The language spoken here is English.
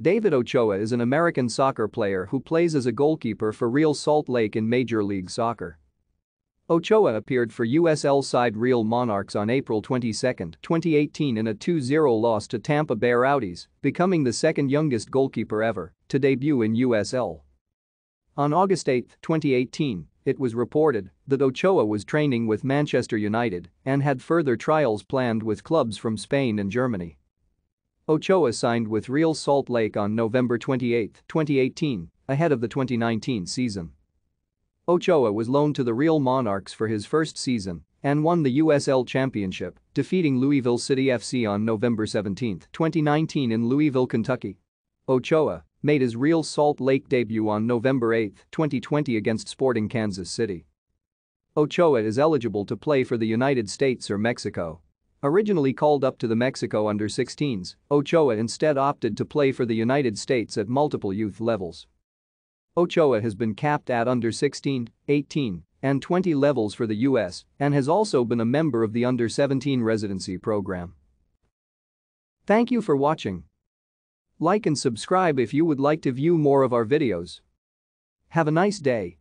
David Ochoa is an American soccer player who plays as a goalkeeper for Real Salt Lake in Major League Soccer. Ochoa appeared for USL side Real Monarchs on April 22, 2018 in a 2-0 loss to Tampa Bay Rowdies, becoming the second youngest goalkeeper ever to debut in USL. On August 8, 2018, it was reported that Ochoa was training with Manchester United and had further trials planned with clubs from Spain and Germany. Ochoa signed with Real Salt Lake on November 28, 2018, ahead of the 2019 season. Ochoa was loaned to the Real Monarchs for his first season and won the USL Championship, defeating Louisville City FC on November 17, 2019 in Louisville, Kentucky. Ochoa made his Real Salt Lake debut on November 8, 2020 against Sporting Kansas City. Ochoa is eligible to play for the United States or Mexico Originally called up to the Mexico under-16s, Ochoa instead opted to play for the United States at multiple youth levels. Ochoa has been capped at under-16, 18, and 20 levels for the U.S. and has also been a member of the under-17 residency program. Thank you for watching. Like and subscribe if you would like to view more of our videos. Have a nice day.